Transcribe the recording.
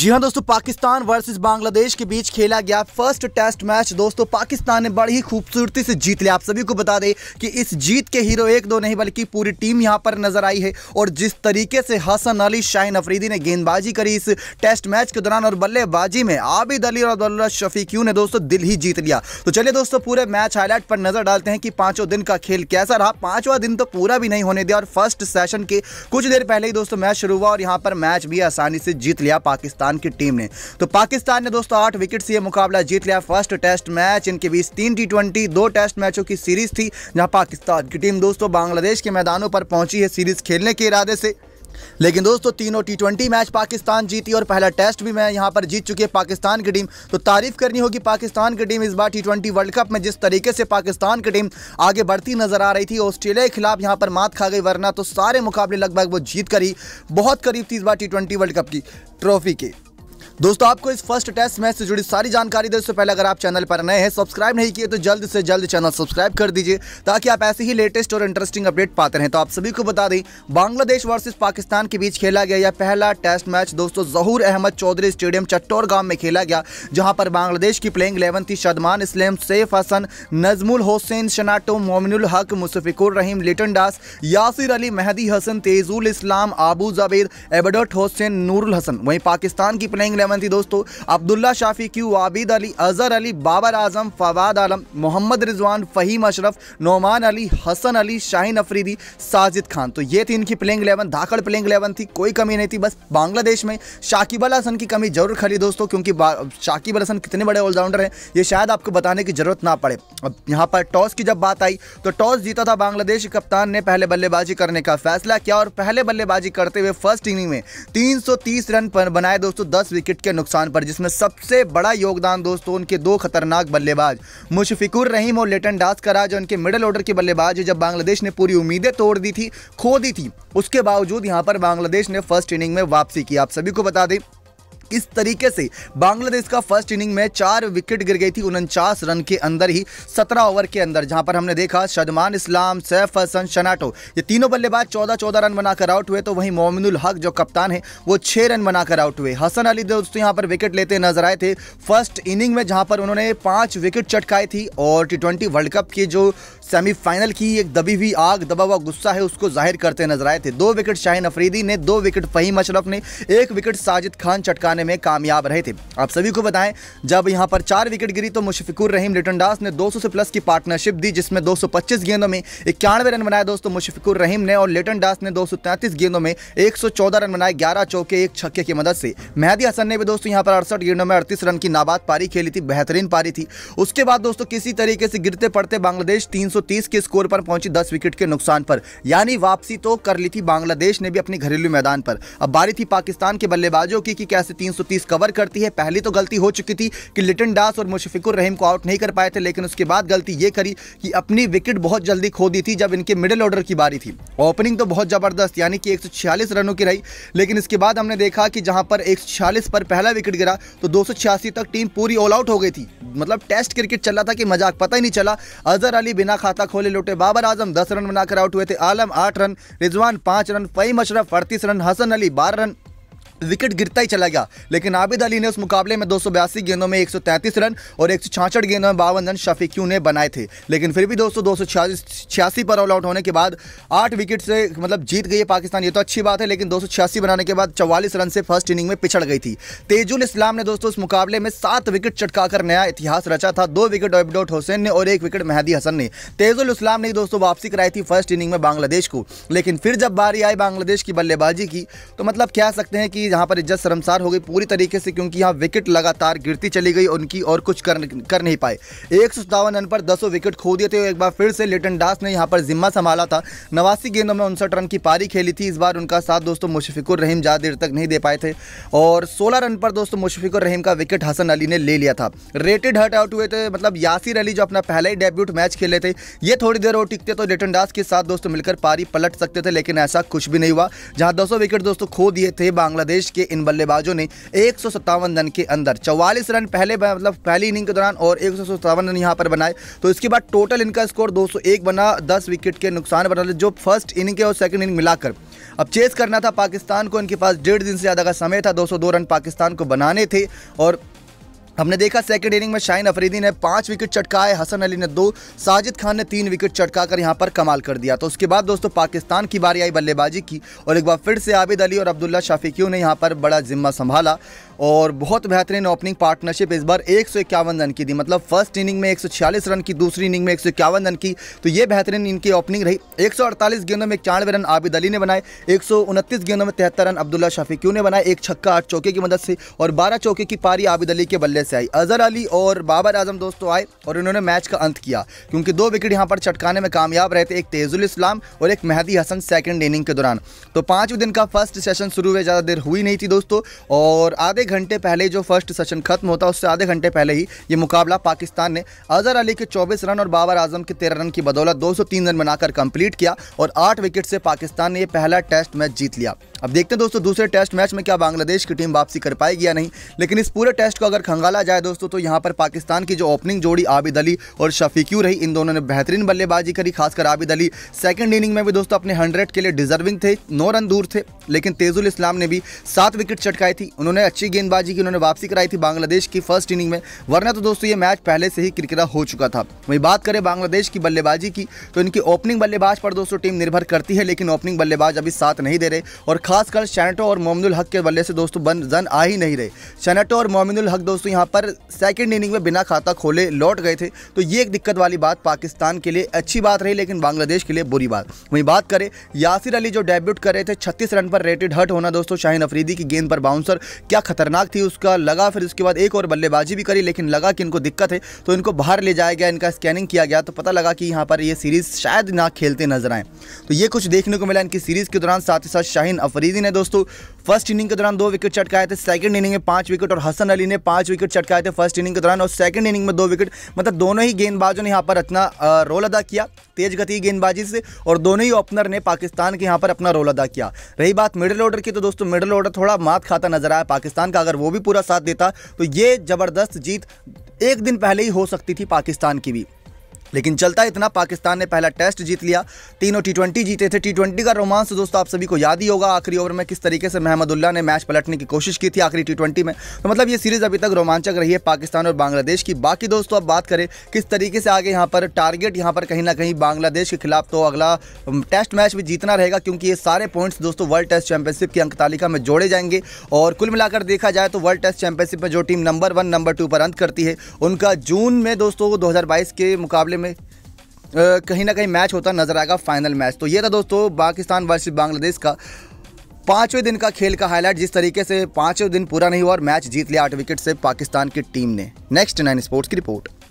जी हाँ दोस्तों पाकिस्तान वर्सेस बांग्लादेश के बीच खेला गया फर्स्ट टेस्ट मैच दोस्तों पाकिस्तान ने बड़ी ही खूबसूरती से जीत लिया आप सभी को बता दें कि इस जीत के हीरो एक दो नहीं बल्कि पूरी टीम यहां पर नजर आई है और जिस तरीके से हसन अली शाहिन अफरीदी ने गेंदबाजी करी इस टेस्ट मैच के दौरान और बल्लेबाजी में आबिद अली और अब्दुल्ला शफीक्यू ने दोस्तों दिल ही जीत लिया तो चलिए दोस्तों पूरे मैच हाईलाइट पर नजर डालते हैं कि पांचों दिन का खेल कैसा रहा पांचवा दिन तो पूरा भी नहीं होने दिया और फर्स्ट सेशन के कुछ देर पहले ही दोस्तों मैच शुरू हुआ और यहाँ पर मैच भी आसानी से जीत लिया पाकिस्तान पाकिस्तान की टीम ने तो पाकिस्तान ने दोस्तों आठ विकेट से यह मुकाबला जीत लिया फर्स्ट टेस्ट मैच इनके बीच तीन टी दो टेस्ट मैचों की सीरीज थी जहां पाकिस्तान की टीम दोस्तों बांग्लादेश के मैदानों पर पहुंची है सीरीज खेलने के इरादे से लेकिन दोस्तों तीनों टी ट्वेंटी मैच पाकिस्तान जीती और पहला टेस्ट भी मैं यहां पर जीत चुकी है पाकिस्तान की टीम तो तारीफ करनी होगी पाकिस्तान की टीम इस बार टी ट्वेंटी वर्ल्ड कप में जिस तरीके से पाकिस्तान की टीम आगे बढ़ती नजर आ रही थी ऑस्ट्रेलिया के खिलाफ यहां पर मात खा गई वरना तो सारे मुकाबले लगभग वो जीत करी बहुत करीब थी इस बार टी वर्ल्ड कप की ट्रॉफी की दोस्तों आपको इस फर्स्ट टेस्ट मैच से जुड़ी सारी जानकारी दे उससे पहले अगर आप चैनल पर नए हैं सब्सक्राइब नहीं किए तो जल्द से जल्द चैनल सब्सक्राइब कर दीजिए ताकि आप ऐसे ही लेटेस्ट और इंटरेस्टिंग अपडेट पाते रहें तो आप सभी को बता दें बांग्लादेश वर्सेस पाकिस्तान के बीच खेला गया यह पहला टेस्ट मैच दोस्तों जहूर अहमद चौधरी स्टेडियम चट्टौर गांव में खेला गया जहां पर बांग्लादेश की प्लेइंग इलेवन थी शदमान इस्लेम सेफ हसन नजमुल हुसैन शनाटो मोमिनुल हक मुसफिकुर रहीम लिटन डास यासिर अली मेहदी हसन तेजुल इस्लाम आबू जावेद एबडर्ट हुसैन नूरुल हसन वहीं पाकिस्तान की प्लेइंग सेवन दोस्तों अब्दुल्ला शाफी क्यू आबिद अली अजहर अली बाबर आजम फवाद आलम मोहम्मद रिजवान फ़हीम अशरफ नोमान अली हसन अली शाहिन अफरीदी साजिद खान तो ये थी इनकी प्लेइंग इलेवन धाकड़ प्लेइंग इलेवन थी कोई कमी नहीं थी बस बांग्लादेश में शाकिब अल हसन की कमी जरूर खड़ी दोस्तों क्योंकि शाकिब अल हसन कितने बड़े ऑलराउंडर हैं ये शायद आपको बताने की जरूरत ना पड़े अब यहाँ पर टॉस की जब बात आई तो टॉस जीता था बांग्लादेश कप्तान ने पहले बल्लेबाजी करने का फैसला किया और पहले बल्लेबाजी करते हुए फर्स्ट इनिंग में 330 रन पर बनाए दोस्तों 10 विकेट विकेट के नुकसान पर जिसमें सबसे बड़ा योगदान दोस्तों उनके दो खतरनाक बल्लेबाज मुशफिकुर रहीम और लेटन डास का राज उनके मिडल ऑर्डर के बल्लेबाज जब बांग्लादेश ने पूरी उम्मीदें तोड़ दी थी खो दी थी उसके बावजूद यहाँ पर बांग्लादेश ने फर्स्ट इनिंग में वापसी की आप सभी को बता दें किस तरीके से बांग्लादेश का फर्स्ट इनिंग में चार विकेट गिर गई थी उनचास रन के अंदर ही सत्रह ओवर के अंदर जहां पर हमने देखा शदमान इस्लाम सैफ हसन शनाटो ये तीनों बल्लेबाज चौदह चौदह रन बनाकर आउट हुए तो वहीं मोमिनुल हक जो कप्तान है वो छह रन बनाकर आउट हुए हसन अली दोस्तों यहां पर विकेट लेते नजर आए थे फर्स्ट इनिंग में जहां पर उन्होंने पांच विकेट चटकाई थी और टी वर्ल्ड कप की जो सेमीफाइनल की एक दबी हुई आग दबा हुआ गुस्सा है उसको जाहिर करते नजर आए थे दो विकेट शाहिन अफरीदी ने दो विकेट फहीम अशरफ ने एक विकेट साजिद खान चटका बनाने में कामयाब रहे थे आप सभी को बताएं जब यहाँ पर चार विकेट गिरी तो मुशफिकुर रहीम लिटन दास ने 200 से प्लस की पार्टनरशिप दी जिसमें 225 गेंदों में इक्यानवे रन बनाए दोस्तों मुशफिकुर रहीम ने और लिटन दास ने दो गेंदों में एक रन बनाए ग्यारह चौके एक छक्के की मदद से मेहदी हसन ने भी दोस्तों यहाँ पर अड़सठ गेंदों में अड़तीस रन की नाबाद पारी खेली थी बेहतरीन पारी थी उसके बाद दोस्तों किसी तरीके से गिरते पड़ते बांग्लादेश 330 के स्कोर पर पहुंची 10 विकेट के नुकसान पर यानी वापसी तो कर ली थी बांग्लादेश ने भी अपने घरेलू मैदान पर अब बारी थी पाकिस्तान के बल्लेबाजों की कि कैसे 330 कवर करती है पहली तो गलती हो चुकी थी कि लिटन दास और मुशफिकुर रहीम को आउट नहीं कर पाए थे लेकिन उसके बाद गलती ये करी कि अपनी विकेट बहुत जल्दी खो दी थी जब इनके मिडिल ऑर्डर की बारी थी ओपनिंग तो बहुत ज़बरदस्त यानी कि एक रनों की रही लेकिन इसके बाद हमने देखा कि जहाँ पर एक पर पहला विकेट गिरा तो दो तक टीम पूरी ऑल आउट हो गई थी मतलब टेस्ट क्रिकेट चल रहा था कि मजाक पता ही नहीं चला अजहर अली बिना खाता खोले लौटे बाबर आजम दस रन बनाकर आउट हुए थे आलम आठ रन रिजवान पांच रन फईम अशरफ अड़तीस रन हसन अली बारह रन विकेट गिरता ही चला गया लेकिन आबिद अली ने उस मुकाबले में दो गेंदों में एक रन और एक गेंदों में बावन रन शफीक ने बनाए थे लेकिन फिर भी दोस्तों दो पर ऑल आउट होने के बाद आठ विकेट से मतलब जीत गई है पाकिस्तान ये तो अच्छी बात है लेकिन दो बनाने के बाद चौवालीस रन से फर्स्ट इनिंग में पिछड़ गई थी तेजुल इस्लाम ने दोस्तों उस मुकाबले में सात विकेट चटकाकर नया इतिहास रचा था दो विकेट अबडोट हुसैन ने और एक विकेट मेहदी हसन ने तेजुल इस्लाम ने दोस्तों वापसी कराई थी फर्स्ट इनिंग में बांग्लादेश को लेकिन फिर जब बारी आई बांग्लादेश की बल्लेबाजी की तो मतलब कह सकते हैं कि की यहाँ पर इज्जत शर्मसार हो गई पूरी तरीके से क्योंकि यहाँ विकेट लगातार गिरती चली गई उनकी और कुछ कर, कर नहीं पाए एक सौ सतावन रन पर दसों विकेट खो दिए थे एक बार फिर से लेटन डास ने यहाँ पर जिम्मा संभाला था नवासी गेंदों में उनसठ रन की पारी खेली थी इस बार उनका साथ दोस्तों मुशफिकुर रहीम ज़्यादा देर तक नहीं दे पाए थे और सोलह रन पर दोस्तों मुशफिकुर रहीम का विकेट हसन अली ने ले लिया था रेटेड हट आउट हुए थे मतलब यासिर अली जो अपना पहला ही डेब्यूट मैच खेले थे ये थोड़ी देर और टिकते तो लेटन डास के साथ दोस्तों मिलकर पारी पलट सकते थे लेकिन ऐसा कुछ भी नहीं हुआ जहां दसों विकेट दोस्तों खो दिए थे बांग्लादेश प्रदेश के इन बल्लेबाजों ने एक रन के अंदर चौवालीस रन पहले मतलब पहली इनिंग के दौरान और एक रन यहाँ पर बनाए तो इसके बाद टोटल इनका स्कोर दो बना दस विकेट के नुकसान बना जो फर्स्ट इनिंग के और सेकंड इनिंग मिलाकर अब चेस करना था पाकिस्तान को इनके पास डेढ़ दिन से ज़्यादा का समय था 202 रन पाकिस्तान को बनाने थे और हमने देखा सेकंड इनिंग में शाइन अफरीदी ने पांच विकेट चटकाए हसन अली ने दो साजिद खान ने तीन विकेट चटकाकर यहां पर कमाल कर दिया तो उसके बाद दोस्तों पाकिस्तान की बारी आई बल्लेबाजी की और एक बार फिर से आबिद अली और अब्दुल्ला शाफिक्यू ने यहां पर बड़ा जिम्मा संभाला और बहुत बेहतरीन ओपनिंग पार्टनरशिप इस बार एक रन की दी मतलब फर्स्ट इनिंग में एक रन की दूसरी इनिंग में एक रन की तो ये बेहतरीन इनकी ओपनिंग रही एक गेंदों में इक्यानवे रन आबिद अली ने बनाए एक गेंदों में तिहत्तर रन अब्दुल्ला शाफिक्यू ने बनाए एक छक्का आठ चौके की मदद से और बारह चौके की पारी आबिद अली के बल्ले से आई अजहर अली और बाबर आजम दोस्तों तो आए और इन्होंने मैच का अंत किया क्योंकि दो विकेट यहाँ पर चटकाने में कामयाब रहे थे एक तेजुल इस्लाम और एक मेहदी हसन सेकेंड इनिंग के दौरान तो पाँचवें दिन का फर्स्ट सेशन शुरू हुए ज़्यादा देर हुई नहीं थी दोस्तों और आधे घंटे पहले जो फर्स्ट सेशन खत्म होता उससे आधे घंटे पहले ही ये मुकाबला पाकिस्तान ने अजहर अली के चौबीस रन और बाबर आजम के तेरह रन की बदौलत दो रन बनाकर कंप्लीट किया और आठ विकेट से पाकिस्तान ने यह पहला टेस्ट मैच जीत लिया अब देखते हैं दोस्तों दूसरे टेस्ट मैच में क्या बांग्लादेश की टीम वापसी कर पाएगी या नहीं लेकिन इस पूरे टेस्ट को अगर खंगाला निकाला जाए दोस्तों तो यहाँ पर पाकिस्तान की जो ओपनिंग जोड़ी आबिद अली और शफीक्यू रही इन दोनों ने बेहतरीन बल्लेबाजी करी खासकर आबिद अली सेकेंड इनिंग में भी दोस्तों अपने हंड्रेड के लिए डिजर्विंग थे नौ रन दूर थे लेकिन तेजुल इस्लाम ने भी सात विकेट चटकाई थी उन्होंने अच्छी गेंदबाजी की उन्होंने वापसी कराई थी बांग्लादेश की फर्स्ट इनिंग में वरना तो दोस्तों ये मैच पहले से ही किरकिरा हो चुका था वहीं बात करें बांग्लादेश की बल्लेबाजी की तो इनकी ओपनिंग बल्लेबाज पर दोस्तों टीम निर्भर करती है लेकिन ओपनिंग बल्लेबाज अभी साथ नहीं दे रहे और खासकर शैनटो और मोमिनुल हक के बल्ले से दोस्तों बन जन आ ही नहीं रहे शैनटो और मोमिनुल हक दोस्तों यहाँ यहाँ पर सेकेंड इनिंग में बिना खाता खोले लौट गए थे तो ये एक दिक्कत वाली बात पाकिस्तान के लिए अच्छी बात रही लेकिन बांग्लादेश के लिए बुरी बात वहीं बात करें यासिर अली जो डेब्यूट कर रहे थे छत्तीस रन पर रेटेड हट होना दोस्तों शाहिन अफरीदी की गेंद पर बाउंसर क्या खतरनाक थी उसका लगा फिर उसके बाद एक और बल्लेबाजी भी करी लेकिन लगा कि इनको दिक्कत है तो इनको बाहर ले जाया गया इनका स्कैनिंग किया गया तो पता लगा कि यहाँ पर ये सीरीज़ शायद ना खेलते नजर आए तो ये कुछ देखने को मिला इनकी सीरीज़ के दौरान साथ ही साथ शाहिन अफरीदी ने दोस्तों फर्स्ट इनिंग के दौरान दो विकेट चटकाए थे सेकंड इनिंग में पांच विकेट और हसन अली ने पांच विकेट चटकाए थे फर्स्ट इनिंग के दौरान और सेकंड इनिंग में दो विकेट मतलब दोनों ही गेंदबाजों ने यहाँ पर अपना रोल अदा किया तेज गति गेंदबाजी से और दोनों ही ओपनर ने पाकिस्तान के यहाँ पर अपना रोल अदा किया रही बात मिडिल ऑर्डर की तो दोस्तों मिडिल ऑर्डर थोड़ा मात खाता नजर आया पाकिस्तान का अगर वो भी पूरा साथ देता तो ये ज़बरदस्त जीत एक दिन पहले ही हो सकती थी पाकिस्तान की भी लेकिन चलता इतना पाकिस्तान ने पहला टेस्ट जीत लिया तीनों टी जीते थे टी का रोमांस दोस्तों आप सभी को याद ही होगा आखिरी ओवर में किस तरीके से महमदुल्ला ने मैच पलटने की कोशिश की थी आखिरी टी में तो मतलब ये सीरीज अभी तक रोमांचक रही है पाकिस्तान और बांग्लादेश की बाकी दोस्तों अब बात करें किस तरीके से आगे यहाँ पर टारगेट यहाँ पर कहीं ना कहीं बांग्लादेश के खिलाफ तो अगला टेस्ट मैच भी जीतना रहेगा क्योंकि ये सारे पॉइंट्स दोस्तों वर्ल्ड टेस्ट चैंपियनशिप की अंक तालिका में जोड़े जाएंगे और कुल मिलाकर देखा जाए तो वर्ल्ड टेस्ट चैंपियनशिप में जो team number one number two पर अंत करती है उनका जून में दोस्तों दो के मुकाबले मुकाबले में कहीं ना कहीं मैच होता नजर आएगा फाइनल मैच तो ये था दोस्तों पाकिस्तान वर्सेज बांग्लादेश का पाँचवें दिन का खेल का हाईलाइट जिस तरीके से पाँचवें दिन पूरा नहीं हुआ और मैच जीत लिया आठ विकेट से पाकिस्तान की टीम ने नेक्स्ट नाइन स्पोर्ट्स की रिपोर्ट